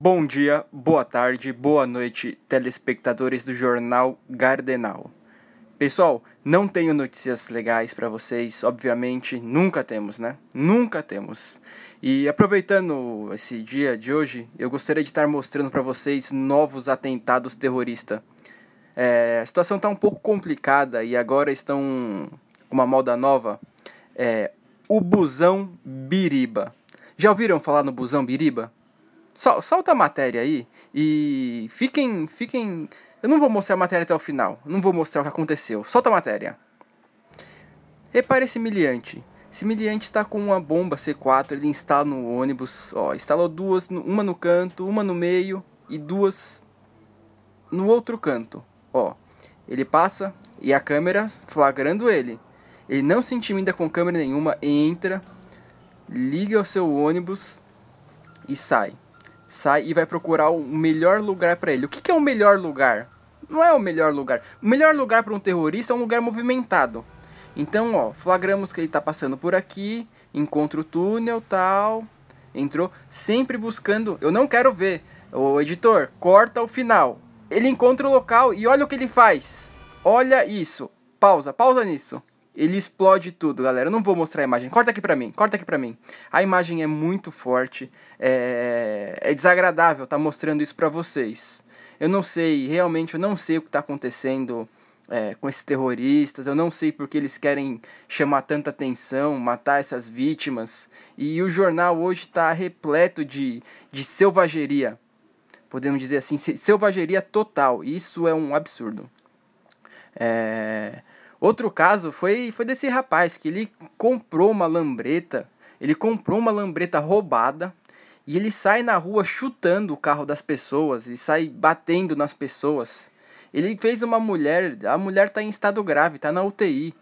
Bom dia, boa tarde, boa noite, telespectadores do jornal Gardenal. Pessoal, não tenho notícias legais para vocês, obviamente, nunca temos, né? Nunca temos. E aproveitando esse dia de hoje, eu gostaria de estar mostrando para vocês novos atentados terroristas. É, a situação está um pouco complicada e agora estão com uma moda nova, é, o busão biriba. Já ouviram falar no busão biriba? Sol, solta a matéria aí e fiquem, fiquem. Eu não vou mostrar a matéria até o final. Não vou mostrar o que aconteceu. Solta a matéria. Repare esse miliante. Esse miliante está com uma bomba C4. Ele instala no ônibus. Ó, instalou duas, uma no canto, uma no meio e duas no outro canto. Ó, ele passa e a câmera flagrando ele. Ele não se intimida com câmera nenhuma, entra, liga o seu ônibus e sai sai e vai procurar o melhor lugar para ele. O que, que é o melhor lugar? Não é o melhor lugar. O melhor lugar para um terrorista é um lugar movimentado. Então, ó, flagramos que ele tá passando por aqui, encontra o túnel, tal, entrou sempre buscando. Eu não quero ver. O editor corta o final. Ele encontra o local e olha o que ele faz. Olha isso. Pausa, pausa nisso ele explode tudo, galera. Eu não vou mostrar a imagem. Corta aqui pra mim, corta aqui pra mim. A imagem é muito forte, é, é desagradável tá mostrando isso pra vocês. Eu não sei, realmente eu não sei o que tá acontecendo é, com esses terroristas, eu não sei porque eles querem chamar tanta atenção, matar essas vítimas. E o jornal hoje está repleto de, de selvageria, podemos dizer assim, selvageria total. Isso é um absurdo. É Outro caso foi, foi desse rapaz que ele comprou uma lambreta, ele comprou uma lambreta roubada e ele sai na rua chutando o carro das pessoas e sai batendo nas pessoas. Ele fez uma mulher, a mulher está em estado grave, está na UTI.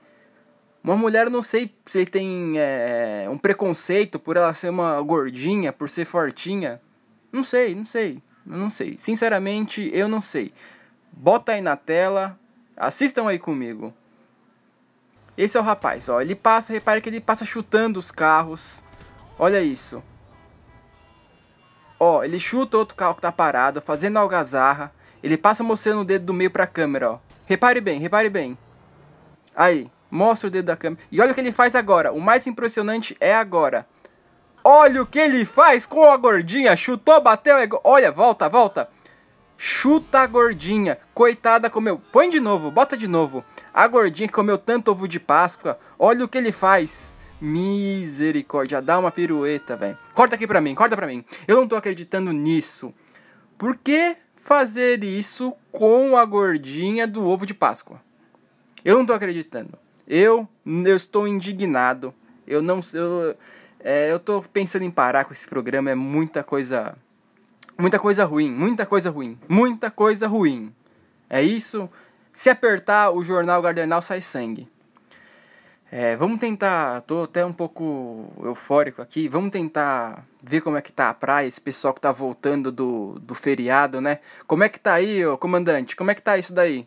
Uma mulher, não sei se tem é, um preconceito por ela ser uma gordinha, por ser fortinha. Não sei, não sei, não sei. Sinceramente, eu não sei. Bota aí na tela, assistam aí comigo. Esse é o rapaz, ó. Ele passa, repare que ele passa chutando os carros. Olha isso. Ó, ele chuta outro carro que tá parado, fazendo algazarra. Ele passa mostrando o dedo do meio pra câmera, ó. Repare bem, repare bem. Aí, mostra o dedo da câmera. E olha o que ele faz agora. O mais impressionante é agora. Olha o que ele faz com a gordinha. Chutou, bateu, é... Olha, volta, volta. Chuta a gordinha. Coitada comeu. Põe de novo, bota de novo. A gordinha comeu tanto ovo de Páscoa. Olha o que ele faz. Misericórdia, dá uma pirueta, velho. Corta aqui pra mim, corta pra mim. Eu não tô acreditando nisso. Por que fazer isso com a gordinha do ovo de Páscoa? Eu não tô acreditando. Eu, eu estou indignado. Eu não. Eu, é, eu tô pensando em parar com esse programa, é muita coisa Muita coisa ruim, muita coisa ruim, muita coisa ruim. É isso. Se apertar o jornal Gardenal sai sangue. É, vamos tentar, tô até um pouco eufórico aqui, vamos tentar ver como é que tá a praia, esse pessoal que tá voltando do, do feriado, né? Como é que tá aí, ô, comandante? Como é que tá isso daí?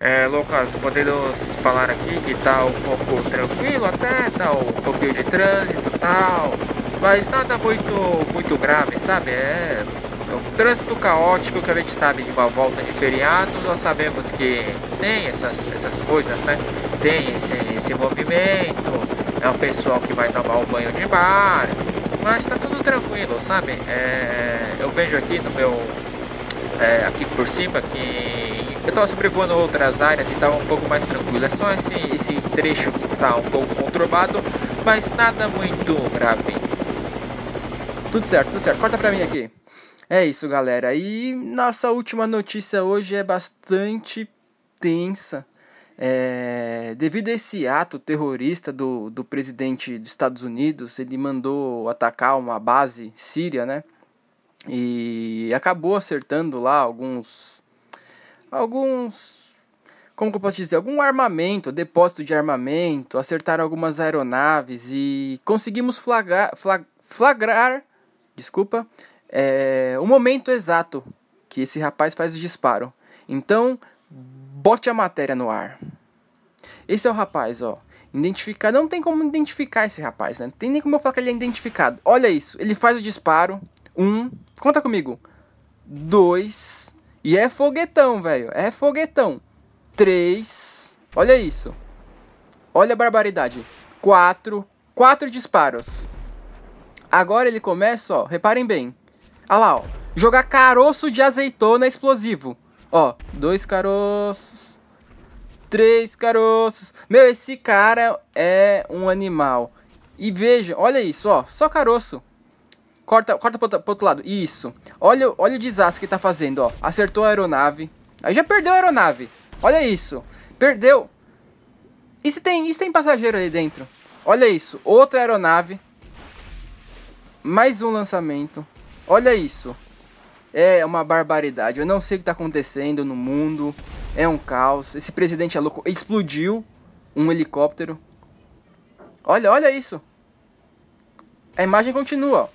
É, Lucas, podemos falar aqui que tá um pouco tranquilo até, tá um pouquinho de trânsito e tal, mas nada muito, muito grave, sabe? É, o é um trânsito caótico que a gente sabe de uma volta de feriado, nós sabemos que tem essas, essas coisas, né? Tem esse, esse movimento, é o pessoal que vai tomar o um banho de mar, mas tá tudo tranquilo, sabe? É, é, eu vejo aqui no meu. É, aqui por cima que eu tava sobrevoando outras áreas e tava tá um pouco mais tranquilo. É só esse, esse trecho que está um pouco conturbado, mas nada muito grave. Tudo certo, tudo certo. Corta pra mim aqui. É isso, galera. E nossa última notícia hoje é bastante tensa. É, devido a esse ato terrorista do, do presidente dos Estados Unidos, ele mandou atacar uma base síria, né? E acabou acertando lá alguns. Alguns. Como que eu posso dizer? Algum armamento, depósito de armamento, acertaram algumas aeronaves e conseguimos flagrar, flag, flagrar desculpa, é, o momento exato que esse rapaz faz o disparo. Então, bote a matéria no ar. Esse é o rapaz, ó. Identificar, não tem como identificar esse rapaz, né? Não tem nem como eu falar que ele é identificado. Olha isso, ele faz o disparo. Um, conta comigo. Dois, e é foguetão, velho. É foguetão. Três, olha isso. Olha a barbaridade. Quatro, quatro disparos. Agora ele começa, ó, reparem bem. Ah lá, ó. Jogar caroço de azeitona explosivo. Ó, dois caroços. Três caroços. Meu, esse cara é um animal. E veja, olha isso, ó. Só caroço. Corta, corta pro, pro outro lado. Isso. Olha, olha o desastre que tá fazendo, ó. Acertou a aeronave. Aí já perdeu a aeronave. Olha isso. Perdeu. E se tem, e se tem passageiro ali dentro? Olha isso. Outra aeronave. Mais um lançamento. Olha isso. É uma barbaridade. Eu não sei o que está acontecendo no mundo. É um caos. Esse presidente é louco. Explodiu um helicóptero. Olha, olha isso. A imagem continua.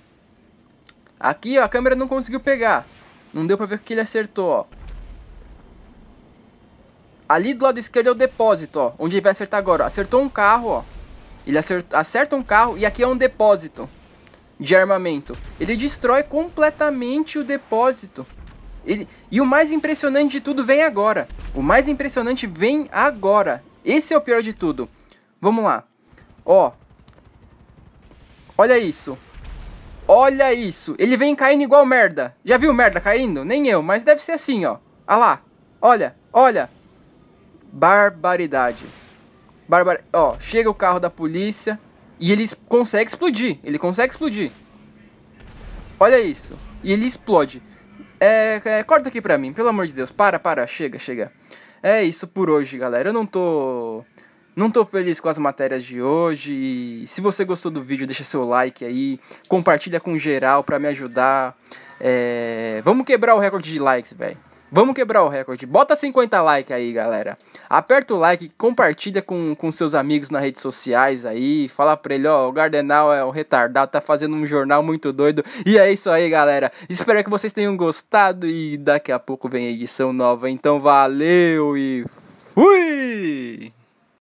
Aqui ó, a câmera não conseguiu pegar. Não deu para ver o que ele acertou. Ó. Ali do lado esquerdo é o depósito, ó, onde ele vai acertar agora. Acertou um carro, ó. Ele acerta um carro e aqui é um depósito de armamento. Ele destrói completamente o depósito. Ele... E o mais impressionante de tudo vem agora. O mais impressionante vem agora. Esse é o pior de tudo. Vamos lá. Ó. Olha isso. Olha isso. Ele vem caindo igual merda. Já viu merda caindo? Nem eu, mas deve ser assim, ó. Ah lá. Olha, olha. Barbaridade. Barbar... Ó, chega o carro da polícia. E ele consegue explodir. Ele consegue explodir. Olha isso. E ele explode. É, é, corta aqui pra mim, pelo amor de Deus. Para, para, chega, chega. É isso por hoje, galera. Eu não tô. Não tô feliz com as matérias de hoje. E se você gostou do vídeo, deixa seu like aí. Compartilha com geral pra me ajudar. É, vamos quebrar o recorde de likes, velho. Vamos quebrar o recorde. Bota 50 likes aí, galera. Aperta o like, compartilha com, com seus amigos nas redes sociais aí. Fala pra ele, ó, o Gardenal é um retardado, tá fazendo um jornal muito doido. E é isso aí, galera. Espero que vocês tenham gostado e daqui a pouco vem a edição nova. Então valeu e fui!